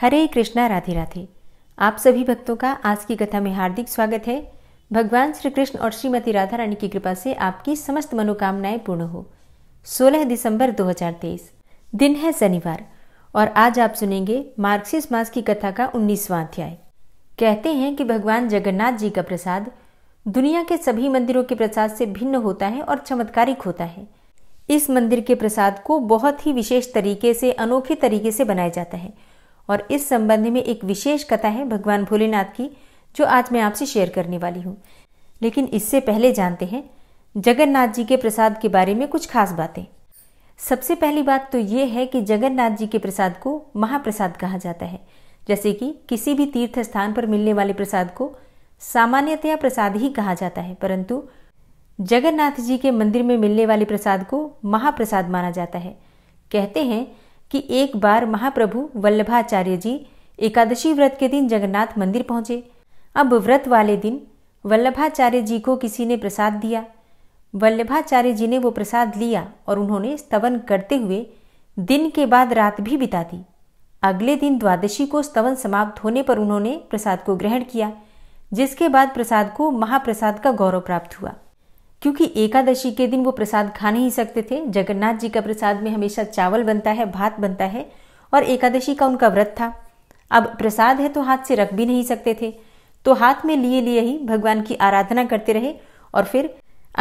हरे कृष्णा राधे राधे आप सभी भक्तों का आज की कथा में हार्दिक स्वागत है भगवान श्री कृष्ण और श्रीमती राधा रानी की कृपा से आपकी समस्त मनोकामनाएं पूर्ण हो 16 दिसंबर 2023 दिन है शनिवार और आज आप सुनेंगे मार्क्सिस मास की कथा का उन्नीसवा अध्याय कहते हैं कि भगवान जगन्नाथ जी का प्रसाद दुनिया के सभी मंदिरों के प्रसाद से भिन्न होता है और चमत्कारिक होता है इस मंदिर के प्रसाद को बहुत ही विशेष तरीके से अनोखे तरीके से बनाया जाता है और इस संबंध में एक विशेष कथा है भगवान भोलेनाथ की जो आज मैं आपसे शेयर करने वाली हूँ लेकिन इससे पहले जानते हैं जगन्नाथ जी के प्रसाद के बारे में कुछ खास बातें सबसे पहली बात तो ये है कि जगन्नाथ जी के प्रसाद को महाप्रसाद कहा जाता है जैसे कि किसी भी तीर्थ स्थान पर मिलने वाले प्रसाद को सामान्यतया प्रसाद ही कहा जाता है परंतु जगन्नाथ जी के मंदिर में मिलने वाले प्रसाद को महाप्रसाद माना जाता है कहते हैं कि एक बार महाप्रभु वल्लभाचार्य जी एकादशी व्रत के दिन जगन्नाथ मंदिर पहुंचे अब व्रत वाले दिन वल्लभाचार्य जी को किसी ने प्रसाद दिया वल्लभाचार्य जी ने वो प्रसाद लिया और उन्होंने स्तवन करते हुए दिन के बाद रात भी बिता दी अगले दिन द्वादशी को स्तवन समाप्त होने पर उन्होंने प्रसाद को ग्रहण किया जिसके बाद प्रसाद को महाप्रसाद का गौरव प्राप्त हुआ क्योंकि एकादशी के दिन वो प्रसाद खा नहीं सकते थे जगन्नाथ जी का प्रसाद में हमेशा चावल बनता है भात बनता है और एकादशी का उनका व्रत था अब प्रसाद है तो हाथ से रख भी नहीं सकते थे तो हाथ में लिए लिए ही भगवान की आराधना करते रहे और फिर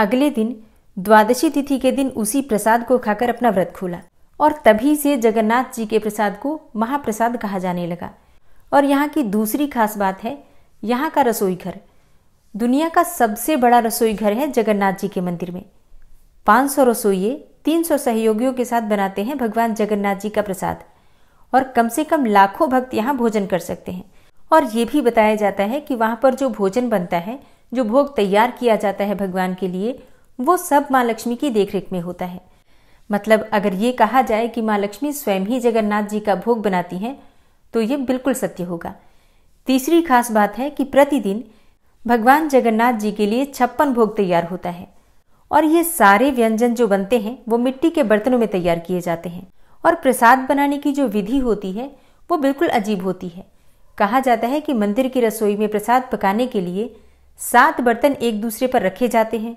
अगले दिन द्वादशी तिथि के दिन उसी प्रसाद को खाकर अपना व्रत खोला और तभी से जगन्नाथ जी के प्रसाद को महाप्रसाद कहा जाने लगा और यहाँ की दूसरी खास बात है यहाँ का रसोई घर दुनिया का सबसे बड़ा रसोई घर है जगन्नाथ जी के मंदिर में 500 रसोइये तीन सहयोगियों के साथ बनाते हैं भगवान जगन्नाथ जी का प्रसाद और कम से कम लाखों भक्त यहाँ भोजन कर सकते हैं और ये भी बताया जाता है कि वहां पर जो भोजन बनता है जो भोग तैयार किया जाता है भगवान के लिए वो सब माँ लक्ष्मी की देखरेख में होता है मतलब अगर ये कहा जाए कि माँ लक्ष्मी स्वयं ही जगन्नाथ जी का भोग बनाती हैं तो ये बिल्कुल सत्य होगा तीसरी खास बात है कि प्रतिदिन भगवान जगन्नाथ जी के लिए छप्पन भोग तैयार होता है और ये सारे व्यंजन जो बनते हैं वो मिट्टी के बर्तनों में तैयार किए जाते हैं और प्रसाद बनाने की जो विधि होती है वो बिल्कुल अजीब होती है कहा जाता है कि मंदिर की रसोई में प्रसाद पकाने के लिए सात बर्तन एक दूसरे पर रखे जाते हैं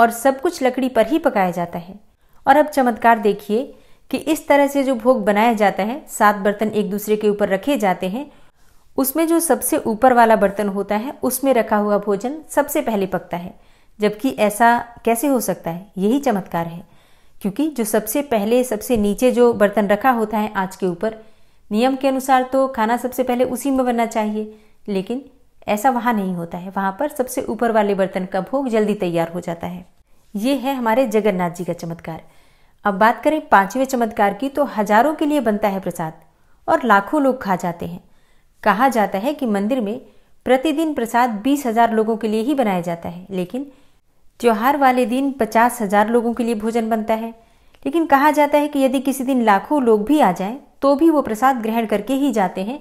और सब कुछ लकड़ी पर ही पकाया जाता है और अब चमत्कार देखिए कि इस तरह से जो भोग बनाया जाता है सात बर्तन एक दूसरे के ऊपर रखे जाते हैं उसमें जो सबसे ऊपर वाला बर्तन होता है उसमें रखा हुआ भोजन सबसे पहले पकता है जबकि ऐसा कैसे हो सकता है यही चमत्कार है क्योंकि जो सबसे पहले सबसे नीचे जो बर्तन रखा होता है आज के ऊपर नियम के अनुसार तो खाना सबसे पहले उसी में बनना चाहिए लेकिन ऐसा वहाँ नहीं होता है वहाँ पर सबसे ऊपर वाले बर्तन का भोग जल्दी तैयार हो जाता है ये है हमारे जगन्नाथ जी का चमत्कार अब बात करें पांचवें चमत्कार की तो हजारों के लिए बनता है प्रसाद और लाखों लोग खा जाते हैं कहा जाता है कि मंदिर में प्रतिदिन प्रसाद बीस हजार लोगों के लिए ही बनाया जाता है लेकिन त्यौहार वाले दिन पचास हजार लोगों के लिए भोजन बनता है लेकिन कहा जाता है कि यदि किसी दिन लाखों लोग भी आ जाएं तो भी वो प्रसाद ग्रहण करके ही जाते हैं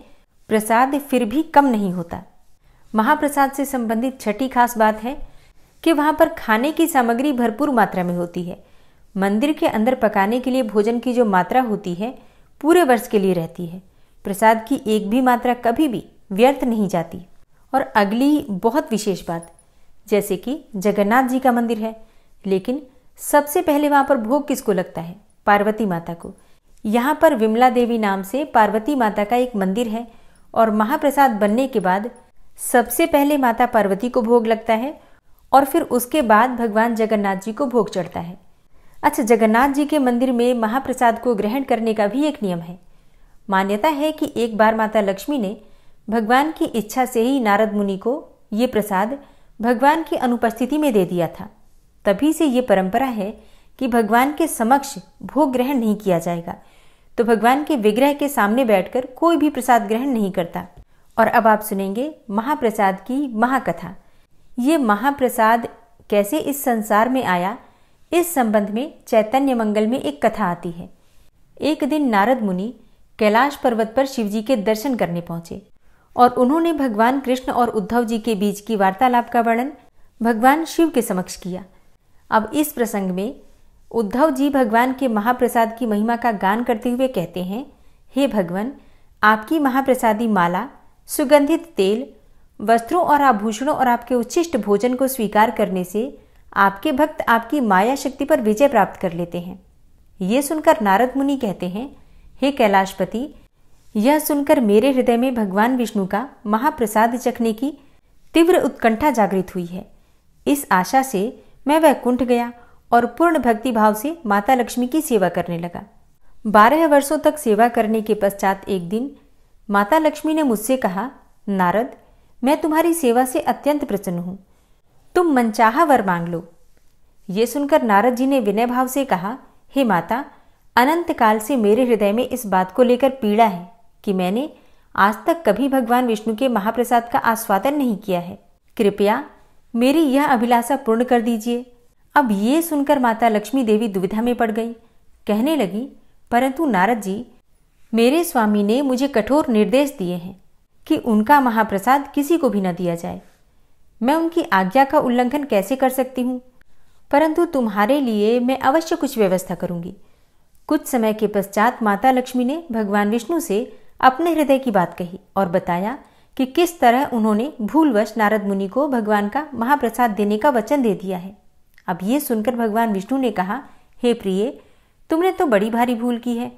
प्रसाद फिर भी कम नहीं होता महाप्रसाद से संबंधित छठी खास बात है कि वहाँ पर खाने की सामग्री भरपूर मात्रा में होती है मंदिर के अंदर पकाने के लिए भोजन की जो मात्रा होती है पूरे वर्ष के लिए रहती है प्रसाद की एक भी मात्रा कभी भी व्यर्थ नहीं जाती और अगली बहुत विशेष बात जैसे कि जगन्नाथ जी का मंदिर है लेकिन सबसे पहले वहाँ पर भोग किसको लगता है पार्वती माता को यहाँ पर विमला देवी नाम से पार्वती माता का एक मंदिर है और महाप्रसाद बनने के बाद सबसे पहले माता पार्वती को भोग लगता है और फिर उसके बाद भगवान जगन्नाथ जी को भोग चढ़ता है अच्छा जगन्नाथ जी के मंदिर में महाप्रसाद को ग्रहण करने का भी एक नियम है मान्यता है कि एक बार माता लक्ष्मी ने भगवान की इच्छा से ही नारद मुनि को ये प्रसाद भगवान की अनुपस्थिति में दे दिया था तभी से ये परंपरा है कि भगवान के समक्ष भोग ग्रहण नहीं किया जाएगा तो भगवान के विग्रह के सामने बैठकर कोई भी प्रसाद ग्रहण नहीं करता और अब आप सुनेंगे महाप्रसाद की महाकथा ये महाप्रसाद कैसे इस संसार में आया इस संबंध में चैतन्य मंगल में एक कथा आती है एक दिन नारद मुनि कैलाश पर्वत पर शिव जी के दर्शन करने पहुंचे और उन्होंने भगवान कृष्ण और उद्धव जी के बीच की वार्तालाप का वर्णन भगवान शिव के समक्ष किया अब इस प्रसंग में उद्धव जी भगवान के महाप्रसाद की महिमा का गान करते हुए कहते हैं हे भगवान आपकी महाप्रसादी माला सुगंधित तेल वस्त्रों और आभूषणों और आपके उच्छिष्ट भोजन को स्वीकार करने से आपके भक्त आपकी माया शक्ति पर विजय प्राप्त कर लेते हैं ये सुनकर नारद मुनि कहते हैं हे कैलाशपति यह सुनकर मेरे हृदय में भगवान विष्णु का महाप्रसाद चखने की तीव्र उत्कंठा जागृत हुई है इस आशा से मैं वैकुंठ गया और पूर्ण भक्ति भाव से माता लक्ष्मी की सेवा करने लगा बारह वर्षों तक सेवा करने के पश्चात एक दिन माता लक्ष्मी ने मुझसे कहा नारद मैं तुम्हारी सेवा से अत्यंत प्रसन्न हूँ तुम मनचाहा वर मांग लो ये सुनकर नारद जी ने विनय भाव से कहा हे माता अनंत काल से मेरे हृदय में इस बात को लेकर पीड़ा है कि मैंने आज तक कभी भगवान विष्णु के महाप्रसाद का आस्वादन नहीं किया है कृपया मेरी यह अभिलाषा पूर्ण कर दीजिए अब ये सुनकर माता लक्ष्मी देवी दुविधा में पड़ गई कहने लगी परंतु नारद जी मेरे स्वामी ने मुझे कठोर निर्देश दिए हैं कि उनका महाप्रसाद किसी को भी न दिया जाए मैं उनकी आज्ञा का उल्लंघन कैसे कर सकती हूँ परंतु तुम्हारे लिए मैं अवश्य कुछ व्यवस्था करूंगी कुछ समय के पश्चात माता लक्ष्मी ने भगवान विष्णु से अपने हृदय की बात कही और बताया कि किस तरह उन्होंने भूलवश नारद मुनि को भगवान का महाप्रसाद देने का वचन दे दिया है अब ये सुनकर भगवान विष्णु ने कहा हे प्रिय तुमने तो बड़ी भारी भूल की है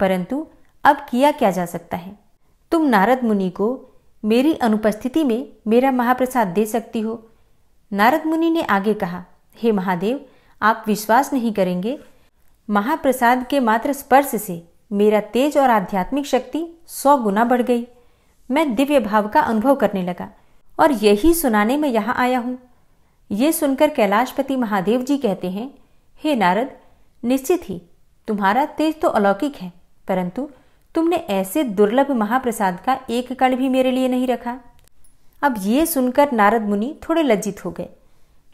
परंतु अब किया क्या जा सकता है तुम नारद मुनि को मेरी अनुपस्थिति में मेरा महाप्रसाद दे सकती हो नारद मुनि ने आगे कहा हे महादेव आप विश्वास नहीं करेंगे महाप्रसाद के मात्र स्पर्श से मेरा तेज और आध्यात्मिक शक्ति सौ गुना बढ़ गई मैं दिव्य भाव का अनुभव करने लगा और यही सुनाने में यहाँ आया हूँ ये सुनकर कैलाशपति महादेव जी कहते हैं हे नारद निश्चित ही तुम्हारा तेज तो अलौकिक है परंतु तुमने ऐसे दुर्लभ महाप्रसाद का एक कण भी मेरे लिए नहीं रखा अब ये सुनकर नारद मुनि थोड़े लज्जित हो गए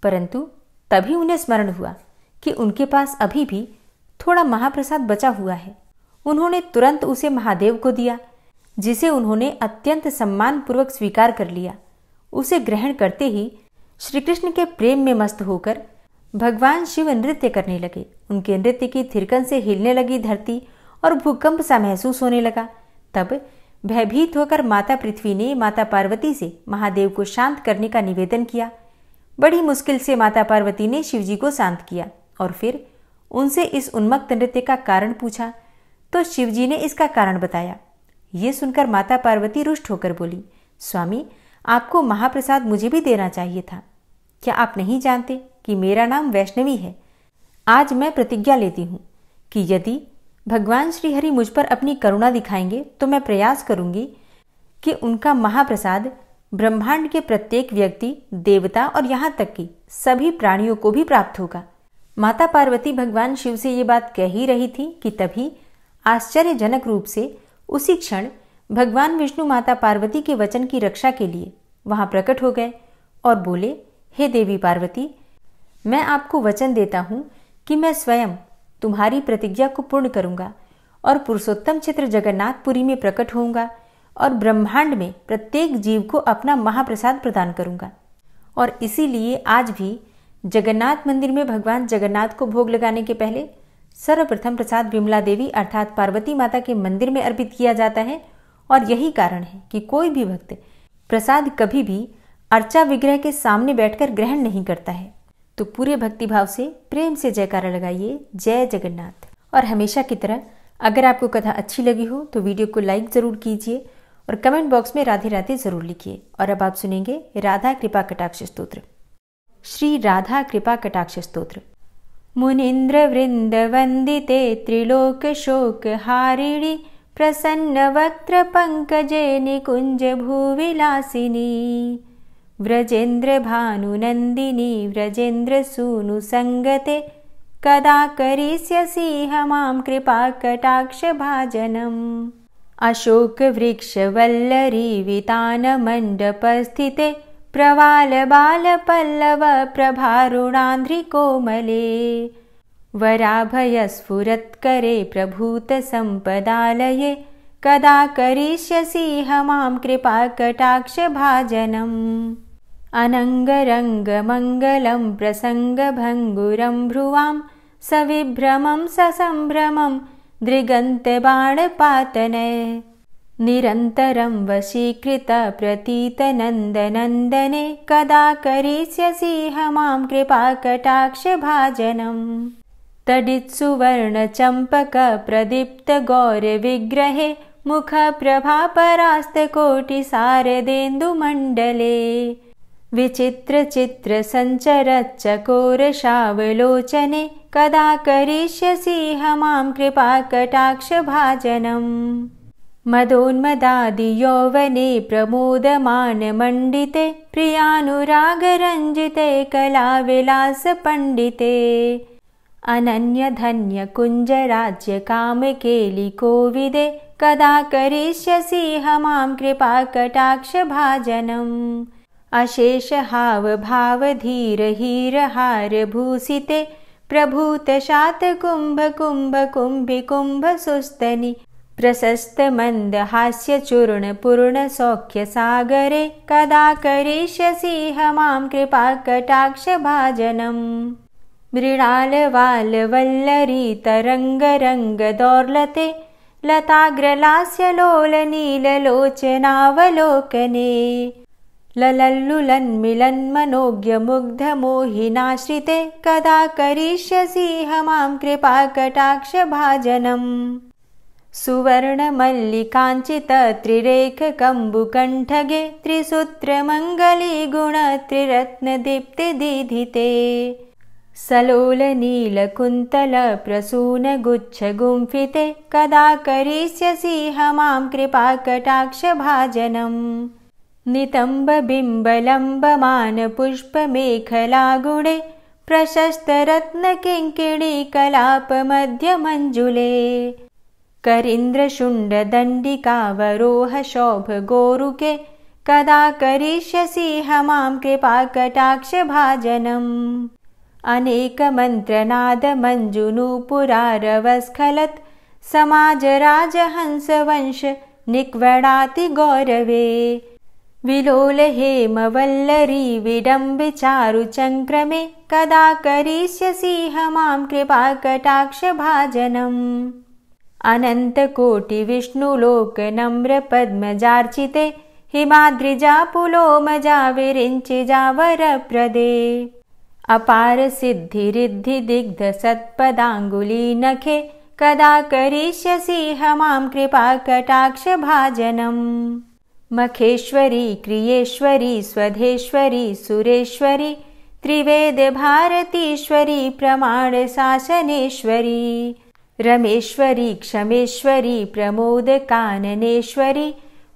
परंतु तभी उन्हें स्मरण हुआ कि उनके पास अभी भी थोड़ा महाप्रसाद बचा हुआ है उन्होंने तुरंत उसे महादेव को दिया जिसे उन्होंने अत्यंत पूर्वक स्वीकार कर लिया उसे ग्रहण करते ही श्री कृष्ण के प्रेम में मस्त होकर भगवान शिव नृत्य करने लगे उनके नृत्य की थिरकन से हिलने लगी धरती और भूकंप सा महसूस होने लगा तब भयभीत होकर माता पृथ्वी ने माता पार्वती से महादेव को शांत करने का निवेदन किया बड़ी मुश्किल से माता पार्वती ने शिवजी को शांत किया और फिर उनसे इस उन्मक्त नृत्य का कारण पूछा तो शिवजी ने इसका कारण बताया ये सुनकर माता पार्वती रुष्ट होकर बोली स्वामी आपको महाप्रसाद मुझे भी देना चाहिए था क्या आप नहीं जानते कि मेरा नाम वैष्णवी है आज मैं प्रतिज्ञा लेती हूँ कि यदि भगवान श्रीहरि मुझ पर अपनी करुणा दिखाएंगे तो मैं प्रयास करूंगी कि उनका महाप्रसाद ब्रह्मांड के प्रत्येक व्यक्ति देवता और यहाँ तक कि सभी प्राणियों को भी प्राप्त होगा माता पार्वती भगवान शिव से ये बात कह ही रही थी कि तभी आश्चर्यजनक रूप से उसी क्षण भगवान विष्णु माता पार्वती के वचन की रक्षा के लिए वहां प्रकट हो गए और बोले हे देवी पार्वती मैं आपको वचन देता हूँ कि मैं स्वयं तुम्हारी प्रतिज्ञा को पूर्ण करूंगा और पुरुषोत्तम क्षेत्र जगन्नाथपुरी में प्रकट होऊंगा और ब्रह्मांड में प्रत्येक जीव को अपना महाप्रसाद प्रदान करूंगा और इसीलिए आज भी जगन्नाथ मंदिर में भगवान जगन्नाथ को भोग लगाने के पहले सर्वप्रथम प्रसाद विमला देवी अर्थात पार्वती माता के मंदिर में अर्पित किया जाता है और यही कारण है कि कोई भी भक्त प्रसाद कभी भी अर्चा विग्रह के सामने बैठकर ग्रहण नहीं करता है तो पूरे भक्तिभाव से प्रेम से जयकारा लगाइए जय जगन्नाथ और हमेशा की तरह अगर आपको कथा अच्छी लगी हो तो वीडियो को लाइक ज़रूर कीजिए और कमेंट बॉक्स में राधे राधे ज़रूर लिखिए और अब आप सुनेंगे राधा कृपा कटाक्ष स्त्रोत्र श्रीराधा कृपाकटाक्षस्तोत्र मुनीन्द्र वृन्दवन्दिते त्रिलोकशोकहारिणि प्रसन्नवक्त्र पङ्कजनिकुञ्ज भूविलासिनी व्रजेन्द्र व्रजेन्द्रसूनुसङ्गते कदा करिष्यसिंह मां कृपाकटाक्षभाजनम् अशोकवृक्षवल्लरी प्रवाल वराभयस्फुरत्करे पल्लव प्रभारुणान्ध्रिकोमले कदा करिष्यसि मां कृपाकटाक्षभाजनम् अनङ्गरङ्गमङ्गलं प्रसङ्गभङ्गुरं भ्रुवां सविभ्रमं ससम्भ्रमं दृगन्तबाण निरन्तरं वशीकृत प्रतीत कदा करिष्यसिह मां कृपाकटाक्षभाजनम् तडित् सुवर्णचम्पक प्रदीप्त गौरविग्रहे विचित्र चित्र सञ्चरच्चकोरशावलोचने कदा करिष्यसिह मां कृपाकटाक्षभाजनम् मदोन्मदादियौवने प्रमोदमानमण्डिते प्रियानुरागरञ्जिते कलाविलासपण्डिते अनन्यधन्यकुञ्जराज्यकामकेलिकोविदे कदा करिष्यसि मां कृपाकटाक्षभाजनम् अशेषहावभावधीरहीरहारभूषिते प्रभूतशातकुम्भकुम्भकुम्भिकुम्भसुस्तनि प्रशस्तमन्दहास्यचूर्णपूर्णसौख्यसागरे कदा करिष्यसिह मां कृपाकटाक्षभाजनम् मृणालवालवल्लरीतरङ्गरङ्गदौर्लते लताग्रलास्य लोलनीललोचनावलोकने ललल्लुलन्मिलन्मनोज्ञमुग्धमोहिनाश्रिते कदा करिष्यसिह मां कृपाकटाक्षभाजनम् सुवर्ण त्रिसूत्रमङ्गलीगुणत्रिरत्नदीप्तिदीधिते त्रिरेख कम्बुकण्ठगे त्रिसूत्रमङ्गली गुण कदा मां कृपाकटाक्षभाजनम् नितम्बबिम्बलम्बमानपुष्पमेखलागुणे प्रशस्तरत्नकिङ्किणीकलापमध्यमञ्जुले करीन्द्रशुण्डदण्डिकावरोहशोभगोरुके कदा करिष्यसि ह मां कृपाकटाक्षभाजनम् अनेकमन्त्रनादमञ्जुनूपुरारवस्खलत् समाजराजहंसवंश वंश गौरवे विलोल हेमवल्लरिविडम्बिचारुचंक्रमे कदा करिष्यसि ह मां कृपाकटाक्षभाजनम् अनन्तकोटिविष्णुलोकनम्रपद्मजार्चिते पद्मजार्चिते हिमाद्रिजापुलोम जाविरिञ्चि जावरप्रदे कदा करिष्यसि ह मां कृपाकटाक्षभाजनम् मखेश्वरी क्रियेश्वरी स्वधेश्वरी सुरेश्वरी त्रिवेदभारतीश्वरी प्रमाणशासनेश्वरी रमेश्वरी क्षमेश्वरी प्रमोदकाननेश्वरी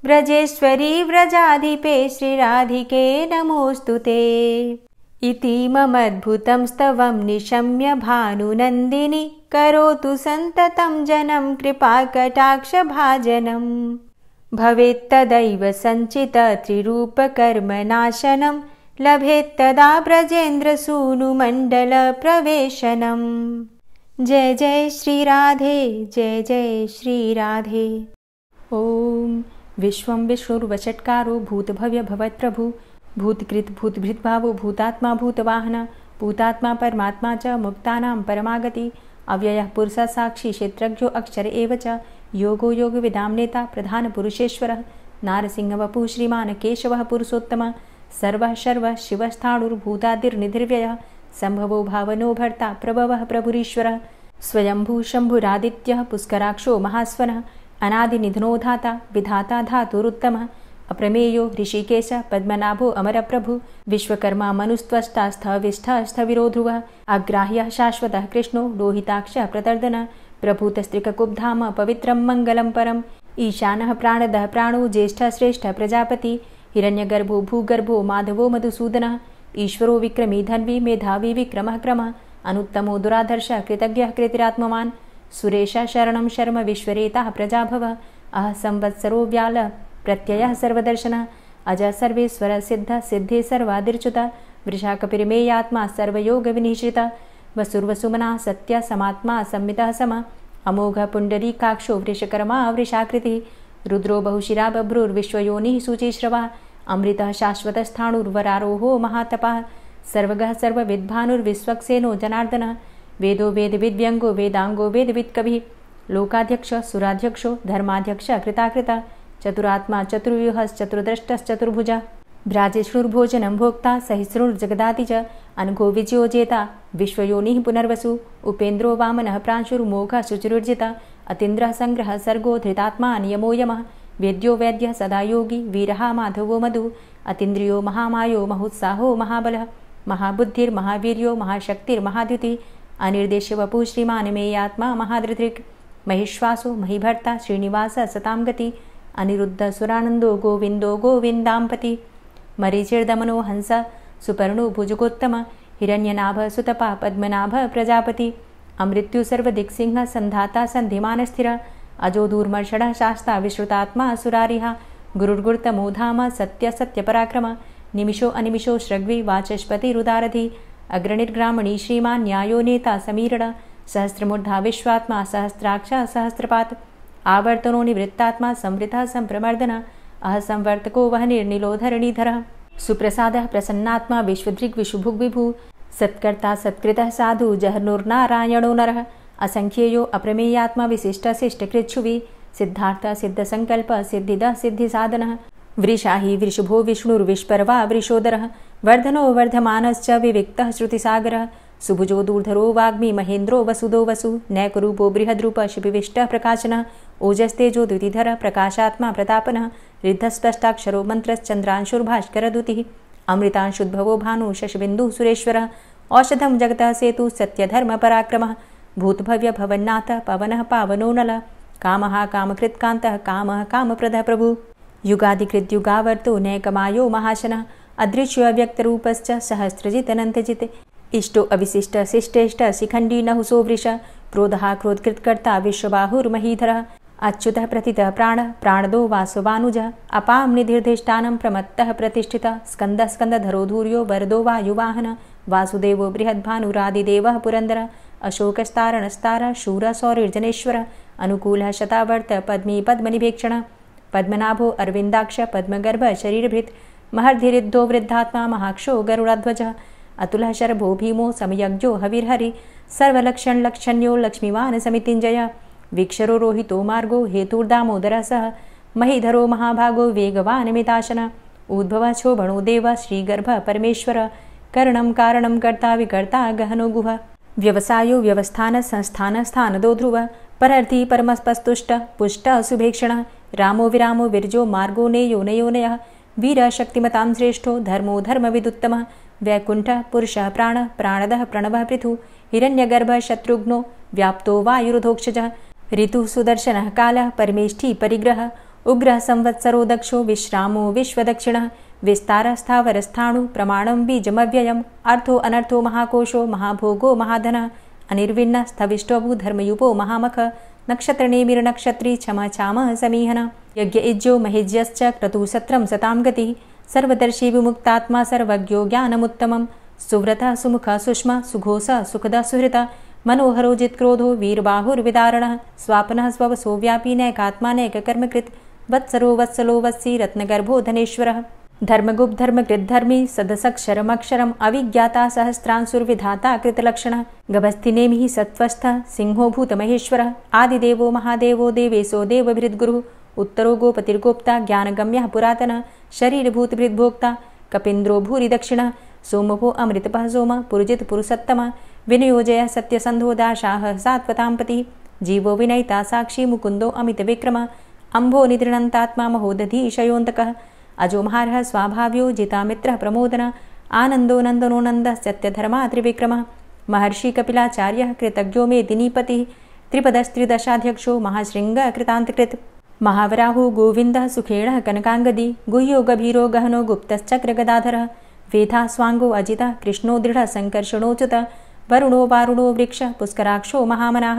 व्रजेश्वरी व्रजाधिपे श्रीराधिके नमोऽस्तु ते ममद्भुतं स्तवं निशम्य भानुनन्दिनी करोतु सन्ततं जनं कृपाकटाक्षभाजनम् भवेत्तदैव सञ्चित त्रिरूपकर्मनाशनं लभेत्तदा जय जय श्रीराधे जय जय श्रीराधे ॐ विश्वं विश्वुर्वचट्कारो भूतभव्यभवत्प्रभू भूत्कृत् भूतभृद्भावो भूतात्मा भूतवाहन भूतात्मा परमात्मा च मुक्तानां परमागति अव्ययः पुरुषः साक्षी क्षेत्रज्ञो अक्षर एव च योगो योगविदां नेता प्रधानपुरुषेश्वरः नारसिंहवपुः केशवः पुरुषोत्तमः सर्वः शर्वः शिवस्थाणुर्भूतादिर्निधिर्व्ययः सम्भवो भावनो भर्ता प्रभवः प्रभुरीश्वरः स्वयम्भुशम्भुरादित्यः पुष्कराक्षो महास्वनः अनादिनिधनोधाता धाता विधाता धातुरुत्तमः अप्रमेयो हृषिकेश पद्मनाभो अमरप्रभु विश्वकर्मा मनुस्त्वष्टा स्थ विष्ठः स्थ अग्राह्यः शाश्वतः कृष्णो लोहिताक्षः प्रतर्दनः प्रभुतस्त्रिककुब्धाम पवित्रं मङ्गलम् परम् ईशानः प्राणदः प्राणो ज्येष्ठ श्रेष्ठः प्रजापति हिरण्यगर्भो भूगर्भो माधवो मधुसूदनः ईश्वरो विक्रमी धन्वी मेधावी विक्रमः क्रम अनुत्तमो दुराधर्शः कृतज्ञः कृतिरात्मवान् सुरेश शरणं शर्म विश्वरेताः प्रजा अह संवत्सरो व्याल प्रत्ययः सर्वदर्शन अज सर्वे स्वरसिद्ध सिद्धे सर्वादिर्च्युत वृषाकपिमेयात्मा सर्वयोगविनिश्चित वसुर्वसुमना सत्य समात्मा सम्मितः सम अमोघ पुण्डरीकाक्षो वृषकर्मा वृषाकृतिः रुद्रो बहुशिरा बभ्रूर्विश्वयोनिः शुचिश्रवा अमृतः शाश्वतस्थाणुर्वरारोहो महातपः सर्वगः सर्वविद्भानुर्विश्वक्सेनो जनार्दनः वेदो वेदविद्व्यङ्गो वेदाङ्गो वेदवित्कभिः लोकाध्यक्ष सुराध्यक्षो धर्माध्यक्ष कृताकृतः चतुरात्मा चतुर्व्यूहश्चतुर्द्रष्टश्चतुर्भुजः भ्राजिष्णुर्भोजनं भोक्ता सहिष्णुर्जगदाति च अनघो विजयो विश्वयोनिः पुनर्वसु उपेन्द्रो वामनः प्रांशुर्मोघः शुचिरुर्जिता अतीन्द्रः सङ्ग्रहः सर्गो धृतात्मा नियमो वेद्यो वैद्य सदा योगी वीर माधवो मधु अतीन्द्रियो महामायो महोत्साहो महाबल महाबुद्धिर्महावीर्यो महाशक्तिर्महाद्युति अनिर्देश वपु श्रीमान मेयात्मा महादृधिक् महिश्वासो महिभर्ता श्रीनिवास सतां गति अनिरुद्ध सुरानंदो गोविंदो गोविंदापति मरीचिर्दमनो हंस सुपर्णो भुजगोत्तम हिरण्यनाभ सुतपा पद्मनाभ प्रजापति अमृत्यु सर्वदिक्सिंह संधाता संधिमान स्थिर अजोधूर्मर्षडः शास्ता विश्रुतात्मा असुरारिः गुरुर्गुर्तमोधाम सत्यसत्यपराक्रम निमिषो अनिमिषो श्रग्वी वाचस्पतिरुदारधि अग्रणिर्ग्रामणी श्रीमान् न्यायो नेता समीरण सहस्रमूर्धा विश्वात्मा सहस्राक्ष सहस्रपात आवर्तनो निवृत्तात्मा संवृता संप्रमर्दन अह संवर्तको वह निर्निलोधरणीधरः सुप्रसाद प्रसन्नात्मा विश्वदृग् विशुभुग्विभु सत्कर्ता सत्कृत साधु जहर्नुर्नारायणो नरः असंख्येयो अप्रमेयात्मा विशिष्ट सिष्टकृच्छुवि सिद्धार्थ सिद्धसङ्कल्प सिद्धिद सिद्धि साधन वृषा ही वृषभो विष्णुर्विश्पर्वा वृषोदर वर्धनो वर्धमानश्च विविक्तः श्रुतिसागरः सुभुजो दूर्धरो वाग्मी महेन्द्रो वसुदो वसु नैकूपो बृहद्रूप शिपिविष्टः प्रकाशन ओजस्तेजो द्वितिधरः प्रकाशात्मा प्रतापनः रिद्धस्पष्टाक्षरो मन्त्रश्चन्द्रांशुर्भास्करदुतिः अमृतांशुद्भवो भानु शशबिन्दुः सुरेश्वरः औषधं जगतः सेतु सत्यधर्मपराक्रमः भूतभव्य भवन्नाथ पवन पावनो नल काम कामकृत्कांत काम काम प्रद प्रभु युगाधिकृत युगावर्तो नैकमायो महाशन अदृश्य अव्यक्तरूपश्च सहस्रजित अनन्तजित इष्टो अविशिष्ट शिष्टेष्ट शिखंडी नहुसो वृष क्रोधः क्रोधकृत्कर्ता विश्वबाहुर्महीधरः अच्युत प्रतितः प्राण प्राणदो वासुवानुजः अपां निधिर्धिष्ठानं प्रमत्तः प्रतिष्ठितः स्कंद स्कन्दधरो धूर्यो वरदो युवाहन वासुदेव बृहद्भानुरादिदेवः पुरंदर अशोकस्तारणस्तारः शूरसौरिर्जनेश्वरः अनुकूल शतावर्त पद्मी पद्मनिभेक्षण पद्मनाभो अरविन्दाक्षः पद्मगर्भः शरीरभृत् महर्धिद्धो वृद्धात्मा महाक्षो गरुडाध्वजः अतुल शर्भो भीमो समयज्ञो हविर्हरि लक्षण्यो लक्ष्मीवान समितिंजय वीक्षरो रोहितो मार्गो हेतुर्दामोदर सह महीधरो महाभागो मिताशन उद्भव क्षोभणो देव श्रीगर्भ परमेश्वर कर्णम कारणम कर्ता विकर्ता गहनो गुह व्यवसायो व्यवस्थान संस्थान स्थानदो ध्रुव परर्थी परमस्पस्तुष्ट पुष्ट सुभेक्षण रामो विरामो विरजो मार्गो यो नयो नय वीर शक्तिमता श्रेष्ठो धर्मो धर्म विदुत्तम वैकुंठ पुरुष प्राण प्राणद प्रणव पृथु हिण्यगर्भ शत्रुघ्नो व्याप्त वायुरुधोक्षजः ऋतु सुदर्शन काल परमेष्ठी परिग्रह उग्र संवत्सरो दक्षो विश्रामो विश्वदक्षिण विस्तारस्थावरस्थाणु प्रमाणं बीजमव्ययम् अर्थो अनर्थो महाकोशो महाभोगो महाधन अनिर्विण्णः महामख नक्षत्रनेमिरनक्षत्री क्षम चामः समीहन यज्ञयज्ञो महिज्यश्च क्रतुसत्रं सतां गतिः सर्वदर्शी विमुक्तात्मा सर्वज्ञो ज्ञानमुत्तमं सुव्रतः सुमुख सुष्मा सुघोसुखद सुहृत जित्क्रोधो वीरबाहुर्विदारणः स्वापनः स्ववसो व्यापि नैकात्मा वत्सरो वत्सलो वत्सी रत्नगर्भो धनेश्वरः धर्मगुप्त धर्मकृद्धर्मी सदसक्षरमक्षरम् अविज्ञाता सहस्रांसुर्विधाता गभस्थिनेम गभस्थिनेमिः सत्त्वस्थः सिंहो भूतमहेश्वरः आदिदेवो महादेवो देवेशो देवभृद्गुरुः उत्तरो गोपतिर्गुप्ता ज्ञानगम्य पुरातन शरीरभूतभृद्भोक्ता कपिन्द्रो भूरिदक्षिणः सोमभो अमृतपः सोम पुरुजित पुरुषत्तमः विनियोजयः सत्यसन्धो दाशाः सात्वताम्पतिः जीवो विनयिता साक्षी मुकुन्दो अमितविक्रमः अंभो निदृणंतात्मा महोदधीशयोऽन्तकः अजोमहार स्वाभाव्यो जितामित्रः प्रमोदन आनंदो नन्दनो नन्दः सत्यधर्मा त्रिविक्रमः महर्षिकपिलाचार्यः कृतज्ञो मे दिनीपतिः त्रिपदस्त्रिदशाध्यक्षो महाशृङ्गः कृतान्तकृत् महावराहुः गोविन्दः सुखेणः कनकाङ्गदी गुह्यो गभीरो गहनो गुप्तश्चक्रगदाधरः वेधाः स्वाङ्गो अजितः कृष्णो दृढ़ सङ्कर्षणोच्युतः वरुणो वारुणो वृक्ष पुष्कराक्षो महामना